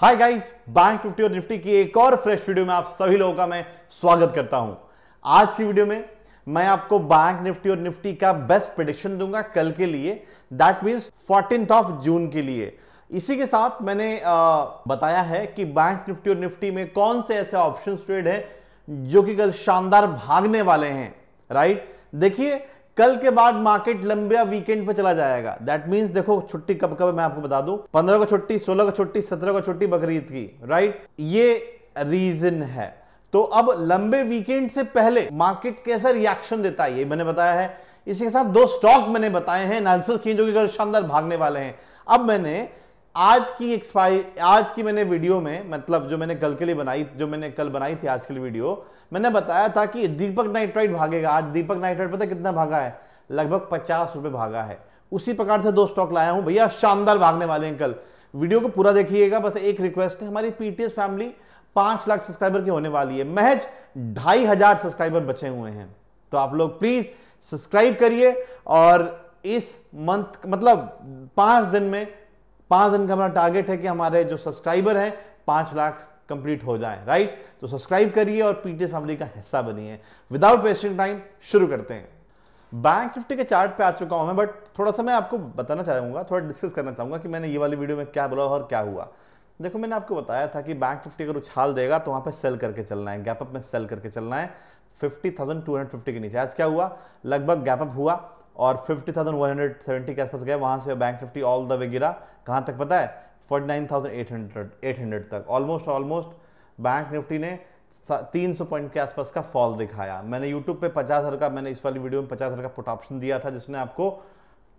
हाय guys bank Nifty और Nifty की एक और फ्रेश वीडियो में आप सभी लोगों का मैं स्वागत करता हूं आज की वीडियो में मैं आपको बैंक निफ्टी और निफ्टी का बेस्ट प्रिडिक्शन दूंगा कल के लिए that means fourteen of June के लिए इसी के साथ मैंने आ, बताया है कि बैंक निफ्टी और निफ्टी में कौन से ऐसे ऑप्शन ट्रेड है जो कि कल शानदार भागने वाले हैं राइट देखिए कल के बाद मार्केट लंबिया वीकेंड पे चला जाएगा दैट मीन्स देखो छुट्टी कब कब मैं आपको बता दू पंद्रह को छुट्टी सोलह को छुट्टी सत्रह को छुट्टी बकरीद की राइट ये रीजन है तो अब लंबे वीकेंड से पहले मार्केट कैसा रिएक्शन देता है ये मैंने बताया है इसी के साथ दो स्टॉक मैंने बताए हैं की जो कि शानदार भागने वाले हैं अब मैंने आज की एक्सपायरी आज की मैंने वीडियो में मतलब जो मैंने कल के लिए बनाई जो मैंने कल बनाई थी आज के लिए वीडियो मैंने बताया था कि दीपक नाइट्राइट भागेगा आज दीपक नाइट्राइट पता कितना भागा है लगभग पचास रुपए भागा है उसी प्रकार से दो स्टॉक लाया हूं भैया शानदार भागने वाले हैं कल वीडियो को पूरा देखिएगा बस एक रिक्वेस्ट है हमारी पीटीएस फैमिली पांच लाख सब्सक्राइबर की होने वाली है महज ढाई हजार सब्सक्राइबर बचे हुए हैं तो आप लोग प्लीज सब्सक्राइब करिए और इस मंथ मतलब पांच दिन में पांच दिन का हमारा टारगेट है कि हमारे जो सब्सक्राइबर हैं पांच लाख कंप्लीट हो जाए राइट तो सब्सक्राइब करिए और पीटीएस फैमिली का हिस्सा बनिए विदाउट वेस्टिंग टाइम शुरू करते हैं बैंक निफ्टी के चार्ट पे आ चुका हूं मैं बट थोड़ा सा मैं आपको बताना चाहूंगा थोड़ा डिस्कस करना चाहूंगा कि मैंने ये वाली वीडियो में क्या बोला और क्या हुआ देखो मैंने आपको बताया था कि बैंक निफ्टी अगर उछाल देगा तो वहां पर सेल करके चलना है गैपअप में सेल करके चलना है फिफ्टी के नीचे आज क्या हुआ लगभग गैपअप हुआ और 50,170 के आसपास गए वहां से bank Nifty all the way गिरा कहाँ तक पता है 49,800 तक ऑलमोस्ट ऑलमोस्ट बैंक निफ्टी ने 300 पॉइंट के आसपास का फॉल दिखाया मैंने यूट्यूब पे पचास हज़ार का मैंने इस वाली वीडियो में पचास हज़ार का पुट ऑप्शन दिया था जिसने आपको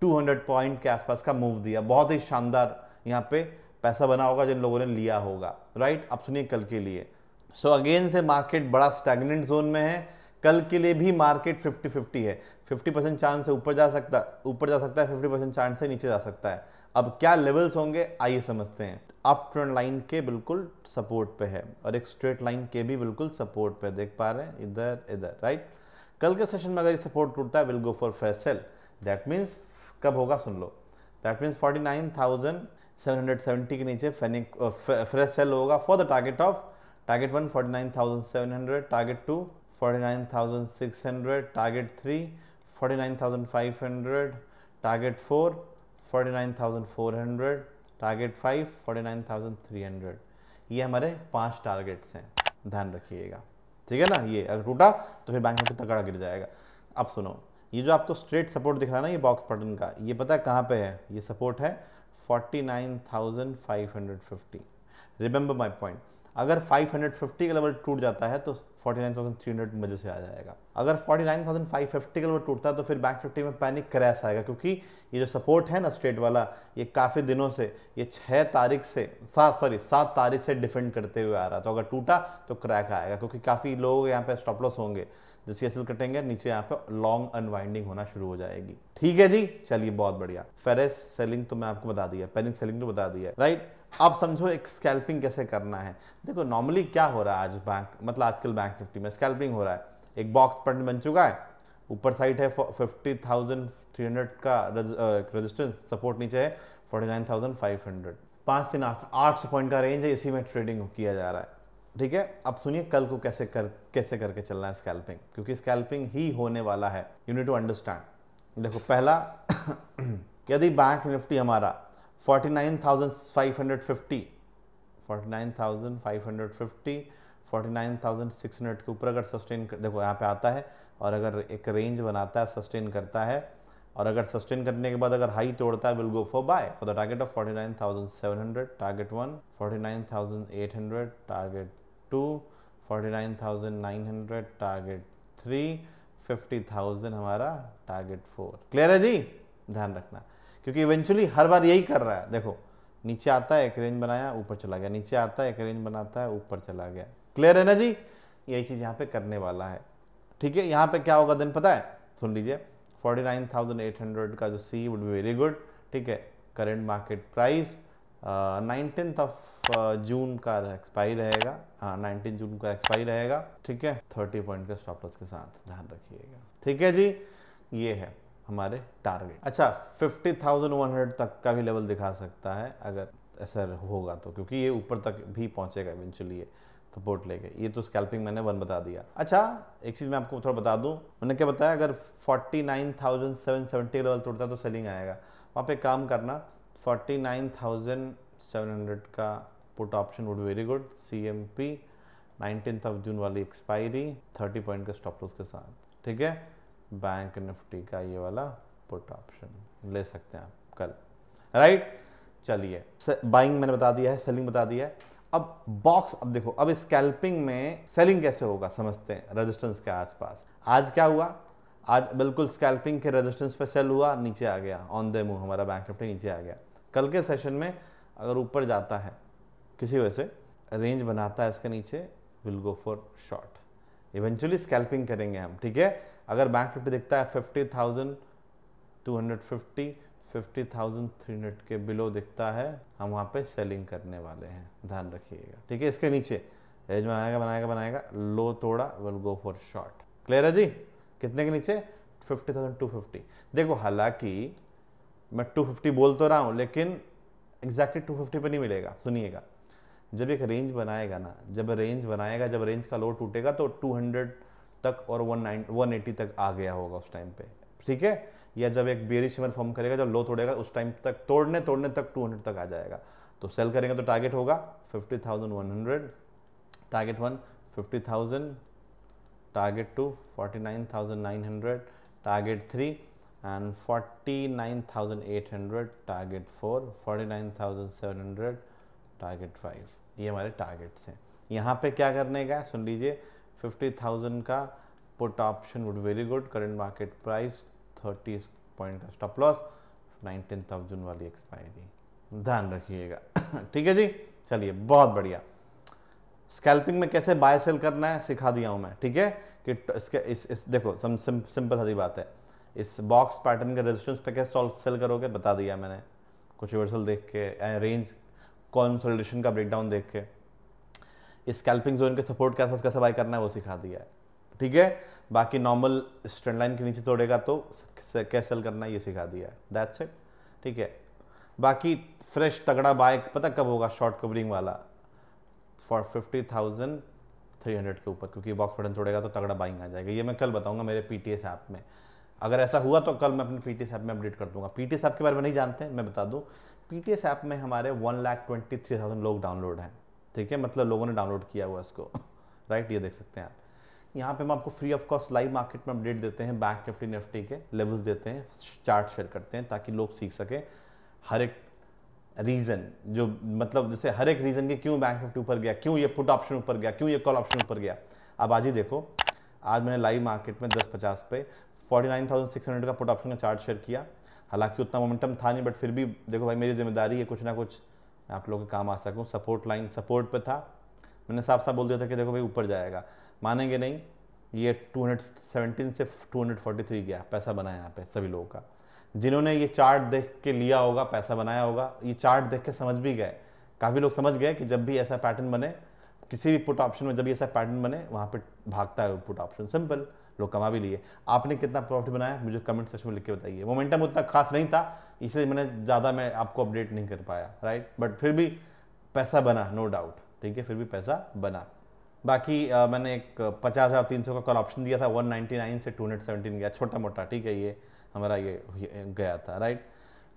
200 पॉइंट के आसपास का मूव दिया बहुत ही शानदार यहाँ पे पैसा बना होगा जिन लोगों ने लिया होगा राइट अब सुनिए कल के लिए सो so, अगेन से मार्केट बड़ा स्टेगनेंट जोन में है कल के लिए भी मार्केट 50-50 है 50 परसेंट चांस से ऊपर जा सकता ऊपर जा सकता है 50 परसेंट चांस से नीचे जा सकता है अब क्या लेवल्स होंगे आइए समझते हैं अप ट्रेंड लाइन के बिल्कुल सपोर्ट पे है और एक स्ट्रेट लाइन के भी बिल्कुल सपोर्ट पे देख पा रहे हैं इधर इधर राइट कल के सेशन में अगर ये सपोर्ट टूटता है will go for fresh sell that means कब होगा सुन लो दैट मीन्स सेवेंटी के नीचे फेनिक फ्रेश सेल होगा for the target of target one forty nine thousand seven hundred target two forty nine thousand six hundred target three forty nine thousand five hundred target four 49,400 target five 49,300 ये हमारे पांच targets हैं ध्यान रखिएगा ठीक है ना ये अगर टूटा तो फिर बैंक में तकड़ा गिर जाएगा अब सुनो ये जो आपको स्ट्रेट सपोर्ट दिख रहा है ना ये बॉक्स पटन का ये पता है कहाँ पे है ये सपोर्ट है 49,550 रिमेंबर माय पॉइंट अगर 550 का लेवल टूट जाता है तो 49,300 मजे से आ जाएगा अगर 49,550 का लेवल टूटता है तो फिर बैंक निफ्टी में पैनिक क्रैश आएगा क्योंकि ये जो सपोर्ट है ना स्टेट वाला ये काफ़ी दिनों से ये 6 तारीख से सात सॉरी सात तारीख से डिफेंड करते हुए आ रहा है तो अगर टूटा तो क्रैक आएगा क्योंकि काफ़ी लोग यहाँ पर स्टॉप लॉस होंगे जैसे असल कटेंगे नीचे यहाँ पे लॉन्ग अनवाइंडिंग होना शुरू हो जाएगी ठीक है जी चलिए बहुत बढ़िया फेरेस सेलिंग तो मैं आपको बता दिया पैनिक सेलिंग तो बता दिया राइट आप समझो एक स्कैल्पिंग कैसे करना है देखो नॉर्मली क्या हो रहा है आज बैंक मतलब आजकल बैंक निफ्टी में स्कैल्पिंग हो रहा है एक बॉक्स पॉइंट बन चुका है ऊपर साइड है फिफ्टी थाउजेंड थ्री हंड्रेड का रजिस्टेंस सपोर्ट नीचे है forty nine thousand five hundred पाँच तीन आठ आठ सौ पॉइंट का रेंज है इसी में ट्रेडिंग किया जा रहा है ठीक है अब सुनिए कल को कैसे कर कैसे करके चलना है स्कैल्पिंग क्योंकि स्कैल्पिंग ही होने वाला है यू नीड टू अंडरस्टैंड देखो पहला यदि बैंक निफ्टी हमारा 49,650 के ऊपर अगर सस्टेन कर देखो यहाँ पे आता है और अगर एक रेंज बनाता है सस्टेन करता है और अगर सस्टेन करने के बाद अगर हाई तोड़ता है will go for buy for the target of 49,700 target one 49,800 target two 49,900 target three 50,000 हमारा टारगेट फोर क्लियर है जी ध्यान रखना क्योंकि इवेंचुअली हर बार यही कर रहा है देखो नीचे आता है एक रेंज बनाया ऊपर चला गया नीचे आता है एक रेंज बनाता है ऊपर चला गया क्लियर है ना जी यही चीज़ यहाँ पे करने वाला है ठीक है यहाँ पे क्या होगा दिन पता है सुन लीजिए 49,800 का जो C would be very good ठीक है current market price nineteen of June का एक्सपायरी रहेगा हाँ नाइनटीन जून का एक्सपायरी रहेगा ठीक है थर्टी पॉइंट के स्टॉप के साथ ध्यान रखिएगा ठीक है जी ये है हमारे टारगेट अच्छा 50,100 तक का भी लेवल दिखा सकता है अगर ऐसा होगा तो क्योंकि ये ऊपर तक भी पहुंचेगा इवेंचुअली सपोर्ट लेके ये तो स्कैल्पिंग मैंने वन बता दिया अच्छा एक चीज़ मैं आपको थोड़ा बता दूं मैंने क्या बताया अगर 49,770 लेवल तोड़ता है तो सेलिंग आएगा वहाँ पे काम करना 49,700 का put option would very good C M P nineteen of June वाली एक्सपायरी थर्टी पॉइंट के स्टॉप लॉस के साथ ठीक है बैंक निफ्टी का ये वाला पुट ऑप्शन ले सकते हैं आप कल राइट चलिए बाइंग मैंने बता दिया है सेलिंग बता दिया है अब बॉक्स अब देखो अब स्कैल्पिंग में सेलिंग कैसे होगा समझते हैं रेजिस्टेंस के आसपास आज क्या हुआ आज बिल्कुल स्कैल्पिंग के रेजिस्टेंस पे सेल हुआ नीचे आ गया ऑन द मूव हमारा बैंक निफ्टी नीचे आ गया कल के सेशन में अगर ऊपर जाता है किसी वजह से रेंज बनाता है इसके नीचे will go for short eventually scalping करेंगे हम ठीक है अगर बैंक निफ्टी दिखता है fifty thousand two hundred fifty fifty thousand three hundred के बिलो दिखता है हम वहाँ पे सेलिंग करने वाले हैं ध्यान रखिएगा ठीक है इसके नीचे एज बनाएगा बनाएगा बनाएगा लो तोड़ा will go for short clear है जी कितने के नीचे फिफ्टी थाउजेंड टू फिफ्टी देखो हालांकि मैं टू फिफ्टी बोल तो रहा हूँ लेकिन एग्जैक्टली टू फिफ्टी पर नहीं मिलेगा सुनिएगा जब एक रेंज बनाएगा ना जब रेंज बनाएगा जब रेंज का लो टूटेगा तो टू हंड्रेड तक और वन नाइन वन एटी तक आ गया होगा उस टाइम पे ठीक है या जब एक बेरिश सिमर फॉर्म करेगा जब लो तोड़ेगा उस टाइम तक तोड़ने तोड़ने तक टू हंड्रेड तक आ जाएगा तो सेल करेंगे तो टारगेट होगा fifty thousand one hundred target one fifty thousand target two forty nine thousand nine hundred target three and forty nine thousand eight hundred target four forty nine thousand seven hundred target five ये हमारे targets हैं यहाँ पे क्या करने का सुन लीजिए 50,000 का put option would very good current market price 30 point का स्टॉप लॉस नाइनटीन जून वाली एक्सपायरी ध्यान रखिएगा ठीक है जी चलिए बहुत बढ़िया स्कैल्पिंग में कैसे बाय सेल करना है सिखा दिया हूँ मैं ठीक है कि इसके इस, इस देखो सम, सिं, सिंपल सारी बात है इस बॉक्स पैटर्न के रेजिस्टेंस पे कैसे सॉल्व सेल करोगे बता दिया मैंने कुछ रिवर्सल देख के रेंज कंसोलिडेशन का ब्रेकडाउन देख के स्कैल्पिंग जोन के सपोर्ट के आसपास कैसा बाई करना है वो सिखा दिया है ठीक है बाकी नॉर्मल स्ट्रेंड लाइन के नीचे तोड़ेगा तो कैसेल करना है ये सिखा दिया है दैट्स इट ठीक है बाकी फ्रेश तगड़ा बाय पता कब होगा शॉर्ट कवरिंग वाला for fifty thousand three hundred के ऊपर क्योंकि बॉक्स बटन तोड़ेगा तो तगड़ा बाइंग आ जाएगा ये मैं कल बताऊंगा मेरे पी टी एस ऐप में अगर ऐसा हुआ तो कल मैं अपने पी टी एस ऐप में अपडेट कर दूंगा पी टी एस ऐप के बारे में नहीं जानते मैं बता दूँ पी टी एस ऐप में हमारे one lakh twenty three thousand लोग डाउनलोड हैं ठीक है मतलब लोगों ने डाउनलोड किया हुआ इसको राइट ये देख सकते हैं आप यहाँ पे हम आपको free of cost live market में अपडेट देते हैं बैंक निफ्टी निफ्टी के लेवल्स देते हैं चार्ट शेयर करते हैं ताकि लोग सीख सकें हर एक रीज़न जो मतलब जैसे हर एक रीज़न के क्यों बैंक निफ्टी ऊपर गया क्यों ये फुट ऑप्शन ऊपर गया क्यों ये कॉल ऑप्शन ऊपर गया अब आज ही देखो आज मैंने लाइव मार्केट में दस पचास पे फोर्टी का फुट ऑप्शन का चार्ट शेयर किया हालांकि उतना मोमेंटम था नहीं बट फिर भी देखो भाई मेरी जिम्मेदारी है कुछ ना कुछ मैं आप लोगों के काम आ सकूँ सपोर्ट लाइन सपोर्ट पर था मैंने साफ साफ बोल दिया था कि देखो भाई ऊपर जाएगा मानेंगे नहीं ये 217 से 243 गया पैसा बना यहाँ पे सभी लोगों का जिन्होंने ये चार्ट देख के लिया होगा पैसा बनाया होगा ये चार्ट देख के समझ भी गए काफ़ी लोग समझ गए कि जब भी ऐसा पैटर्न बने किसी भी पुट ऑप्शन में जब भी ऐसा पैटर्न बने वहाँ पे भागता है पुट ऑप्शन सिंपल लोग कमा भी लिए आपने कितना प्रॉफिट बनाया मुझे कमेंट सेक्शन में लिख के बताइए मोमेंटम उतना खास नहीं था इसलिए मैंने ज़्यादा मैं आपको अपडेट नहीं कर पाया राइट बट फिर भी पैसा बना नो डाउट ठीक है फिर भी पैसा बना बाकी आ, मैंने एक पचास हज़ार तीन सौ का कॉल ऑप्शन दिया था वन नाइन्टी नाइन से टू हंड्रेड सेवेंटीन गया छोटा मोटा ठीक है ये हमारा ये, ये गया था राइट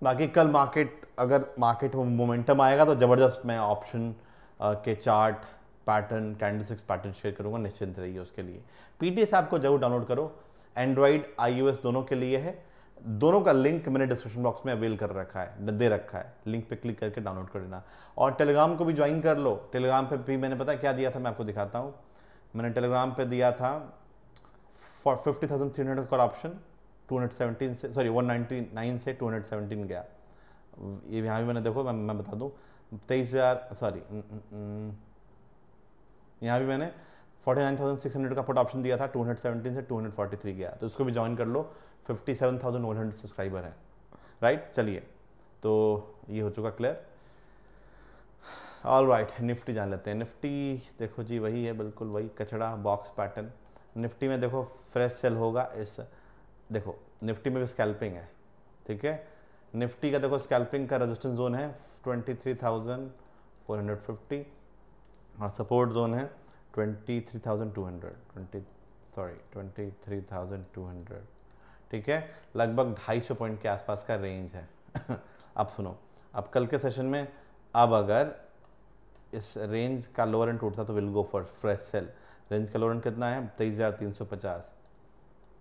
बाकी कल मार्केट अगर मार्केट में मोमेंटम आएगा तो ज़बरदस्त मैं ऑप्शन के chart pattern candlesticks pattern share करूँगा निश्चिंत रहिए उसके लिए पी आपको जरूर डाउनलोड करो एंड्रॉइड आई दोनों के लिए है दोनों का लिंक मैंने डिस्क्रिप्शन बॉक्स में अवेल कर रखा है दे रखा है लिंक पे क्लिक करके डाउनलोड कर लेना और टेलीग्राम को भी ज्वाइन कर लो टेलीग्राम पे भी मैंने पता क्या दिया था मैं आपको दिखाता हूँ मैंने टेलीग्राम पे दिया था for fifty thousand three hundred का ऑप्शन टू हंड्रेड सेवनटीन से सॉरी वन नाइनटी नाइन से टू हंड्रेड सेवनटीन गया ये यहाँ भी मैंने देखो मैं मैं बता दूँ तेईस हज़ार सॉरी यहाँ भी मैंने 49,600 का पुट ऑप्शन दिया था 217 से 243 गया तो उसको भी ज्वाइन कर लो 57,100 सब्सक्राइबर हैं राइट चलिए तो ये हो चुका क्लियर ऑल राइट निफ्टी जान लेते हैं निफ्टी देखो जी वही है बिल्कुल वही कचड़ा बॉक्स पैटर्न निफ्टी में देखो फ्रेश सेल होगा इस देखो निफ्टी में भी स्कैल्पिंग है ठीक है निफ्टी का देखो स्कैल्पिंग का रजिस्टेंस जोन है twenty three thousand four hundred fifty हाँ सपोर्ट जोन है twenty three thousand two hundred twenty sorry twenty three thousand two hundred ठीक है लगभग ढाई सौ पॉइंट के आसपास का रेंज है अब सुनो अब कल के सेशन में अब अगर इस रेंज का लोअर एंड टूटता तो will go for fresh sell range का लोअर एंड कितना है तेईस हज़ार तीन सौ पचास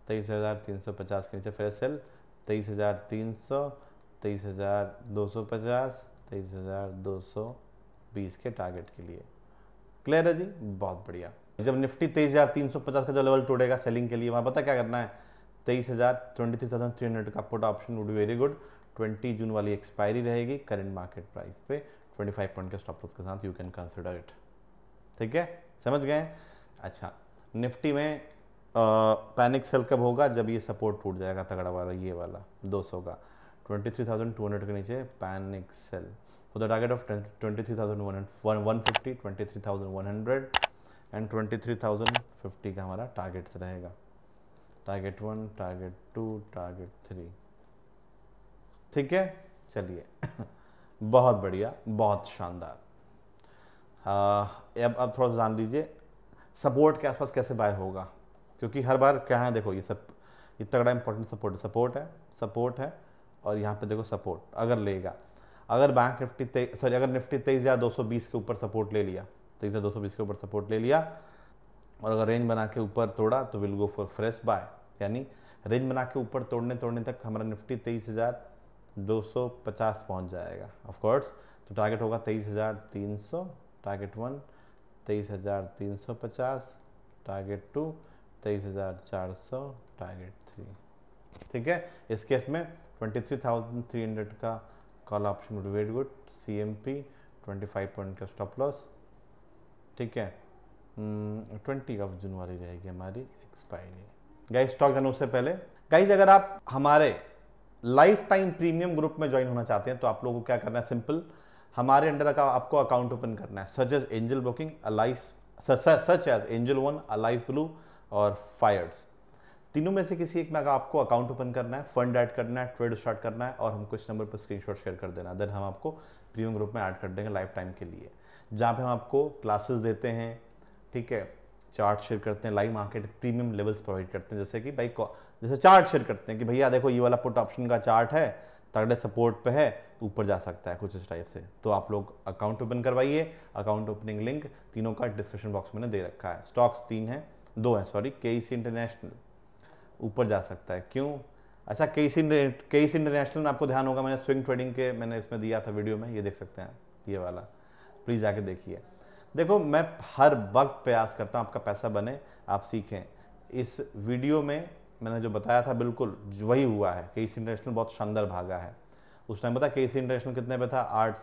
तेईस हज़ार तीन सौ पचास के नीचे फ्रेश सेल तेईस हज़ार तीन सौ तेईस हज़ार दो सौ पचास तेईस हज़ार दो सौ बीस के टारगेट के लिए क्लियर है जी बहुत बढ़िया जब निफ्टी तेईस हजार तीन सौ पचास का जो लेवल टूटेगा सेलिंग के लिए वहाँ पता क्या करना है तेईस हजार twenty three thousand three hundred का put option would very good twenty June वाली एक्सपायरी रहेगी करंट मार्केट प्राइस पे ट्वेंटी फाइव पॉइंट के स्टॉप लॉस के साथ यू कैन कंसिडर इट ठीक है समझ गए अच्छा निफ्टी में पैनिक सेल कब होगा जब ये सपोर्ट टूट जाएगा तगड़ा वाला ये वाला सौ का हंड्रेड के नीचे panic sell for the target of 23,150, 23,100 and 23,050 का हमारा टारगेट रहेगा target one target two target three ठीक है चलिए बहुत बढ़िया बहुत शानदार अब अब थोड़ा जान लीजिए सपोर्ट के आसपास कैसे बाय होगा क्योंकि हर बार क्या है देखो ये सब इतना तगड़ा इंपॉर्टेंट सपोर्ट सपोर्ट है सपोर्ट है और यहाँ पे देखो सपोर्ट अगर लेगा अगर बैंक निफ्टी सॉरी अगर निफ्टी तेईस हज़ार दो सौ बीस के ऊपर सपोर्ट ले लिया तेईस हज़ार दो सौ बीस के ऊपर सपोर्ट ले लिया और अगर रेंज बना के ऊपर तोड़ा तो will go for fresh buy यानी रेंज बना के ऊपर तोड़ने तोड़ने तक हमारा निफ्टी तेईस हज़ार दो सौ पचास पहुँच जाएगा ऑफकोर्स तो टारगेट होगा तेईस हज़ार तीन सौ टारगेट वन तेईस हज़ार तीन सौ पचास टारगेट टू तेईस हज़ार चार सौ टारगेट थ्री ठीक है इस केस में twenty three thousand three hundred का call option would very good C M P twenty five point का स्टॉप लॉस ठीक है ट्वेंटी हम्म, ऑफ जनवरी रहेगी हमारी एक्सपायरी गाइज स्टॉक जाने उससे पहले गाइज अगर आप हमारे लाइफ टाइम प्रीमियम ग्रुप में ज्वाइन होना चाहते हैं तो आप लोगों को क्या करना है सिंपल हमारे अंडर का आपको अकाउंट ओपन करना है such as Angel Broking Alice such as Angel One Alice Blue और फायर्स तीनों में से किसी एक में अगर आपको अकाउंट ओपन करना है फंड ऐड करना है ट्रेड स्टार्ट करना है और हमको इस नंबर पर स्क्रीनशॉट शेयर कर देना देन हम आपको प्रीमियम ग्रुप में ऐड कर देंगे लाइफ टाइम के लिए जहाँ पे हम आपको क्लासेस देते हैं ठीक है चार्ट शेयर करते हैं live market premium levels provide करते हैं जैसे कि भाई जैसे चार्ट शेयर करते हैं कि भैया देखो ये वाला पुट ऑप्शन का चार्ट है तगड़े सपोर्ट पे है ऊपर जा सकता है कुछ इस टाइप से तो आप लोग अकाउंट ओपन करवाइए अकाउंट ओपनिंग लिंक तीनों का डिस्क्रिप्शन बॉक्स मैंने दे रखा है स्टॉक्स तीन है दो है सॉरी के इंटरनेशनल ऊपर जा सकता है क्यों अच्छा कई कई इंटरनेशनल में आपको ध्यान होगा मैंने स्विंग ट्रेडिंग के मैंने इसमें दिया था वीडियो में ये देख सकते हैं ये वाला प्लीज़ आके देखिए देखो मैं हर वक्त प्रयास करता हूँ आपका पैसा बने आप सीखें इस वीडियो में मैंने जो बताया था बिल्कुल वही हुआ है केस इंटरनेशनल बहुत शानदार भागा है उस टाइम पता केस इंटरनेशनल कितने पे था आठ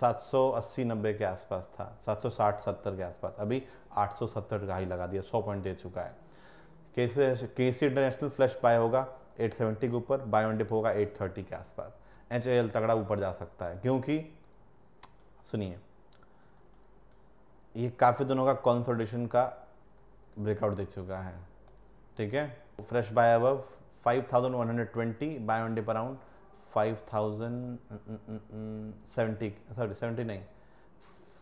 सात सौ अस्सी नब्बे के आसपास था सात सौ साठ सत्तर के आसपास अभी आठ सौ सत्तर का ही लगा दिया सौ पॉइंट दे चुका है K C K C international fresh buy होगा 870 के ऊपर बाय ऑन डिप होगा 830 के आसपास एच तगड़ा ऊपर जा सकता है क्योंकि सुनिए ये काफ़ी दिनों का कॉन्सोडेशन का ब्रेकआउट दिख चुका है ठीक है फ्रेश बाय अब 5120 buy on dip around 5070 sorry seventy नहीं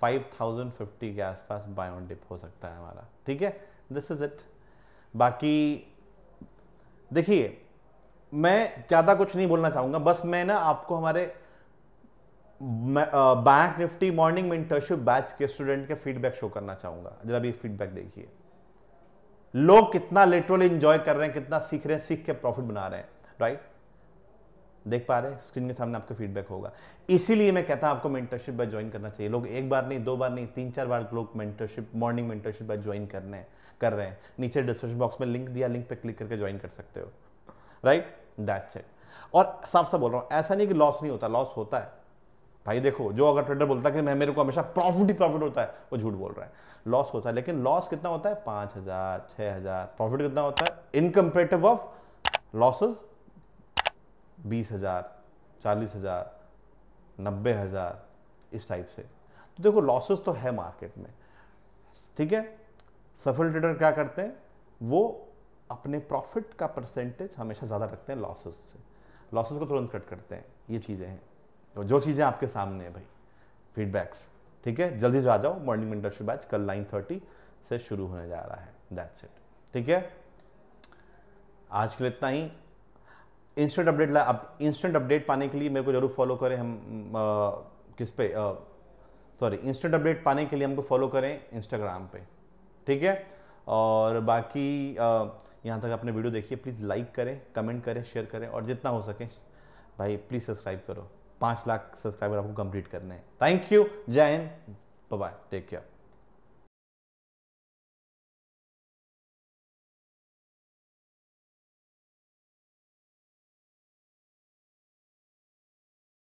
5050 के आसपास बाय ऑन डिप हो सकता है हमारा ठीक है दिस इज इट बाकी देखिए मैं ज़्यादा कुछ नहीं बोलना चाहूँगा बस मैं ना आपको हमारे बैंक निफ्टी मॉर्निंग में इंटर्नशिप बैच के स्टूडेंट के फीडबैक शो करना चाहूँगा जरा भी फीडबैक देखिए लोग कितना लिटरली इंजॉय कर रहे हैं कितना सीख रहे हैं सीख के प्रॉफिट बना रहे हैं राइट देख पा रहे हैं स्क्रीन के सामने आपका फीडबैक होगा इसीलिए मैं कहता हूं आपको मेंटरशिप बैच ज्वाइन करना चाहिए लोग एक बार नहीं दो बार नहीं तीन चार बार लोग mentorship morning mentorship batch join करने हैं कर रहे हैं नीचे डिस्क्रिप्शन बॉक्स में लिंक दिया लिंक पे क्लिक करके ज्वाइन कर सकते हो राइट दैट्स इट और साफ साफ बोल रहा हूँ ऐसा नहीं कि लॉस नहीं होता लॉस होता है भाई देखो जो अगर ट्रेडर बोलता है कि मैं मेरे को हमेशा प्रॉफिट ही प्रॉफिट होता है वो झूठ बोल रहा है लॉस होता है लेकिन लॉस कितना होता है पाँच हज़ार छः हज़ार प्रॉफिट कितना होता है इनकम्पेटिव ऑफ लॉसेज बीस हज़ार चालीस हज़ार नब्बे हज़ार इस टाइप से तो देखो लॉसेस तो है मार्केट में ठीक है सफल ट्रेडर क्या करते हैं वो अपने प्रॉफिट का परसेंटेज हमेशा ज़्यादा रखते हैं लॉसेस से लॉसेस को तुरंत कट करते हैं ये चीज़ें हैं तो जो चीज़ें आपके सामने हैं भाई फीडबैक्स ठीक है जल्दी से आ जाओ मॉर्निंग में बैच कल नाइन थर्टी से शुरू होने जा रहा है दैट्स इट ठीक है आज के लिए इतना ही इंस्टेंट अपडेट ला अब इंस्टेंट अपडेट पाने के लिए मेरे को जरूर फॉलो करें हम आ, किस पे सॉरी इंस्टेंट अपडेट पाने के लिए हमको फॉलो करें इंस्टाग्राम पे ठीक है और बाकी यहाँ तक आपने वीडियो देखिए प्लीज़ लाइक करें कमेंट करें शेयर करें और जितना हो सके भाई प्लीज़ सब्सक्राइब करो पाँच लाख सब्सक्राइबर आपको कंप्लीट करने हैं थैंक यू जय हिंद बाय टेक केयर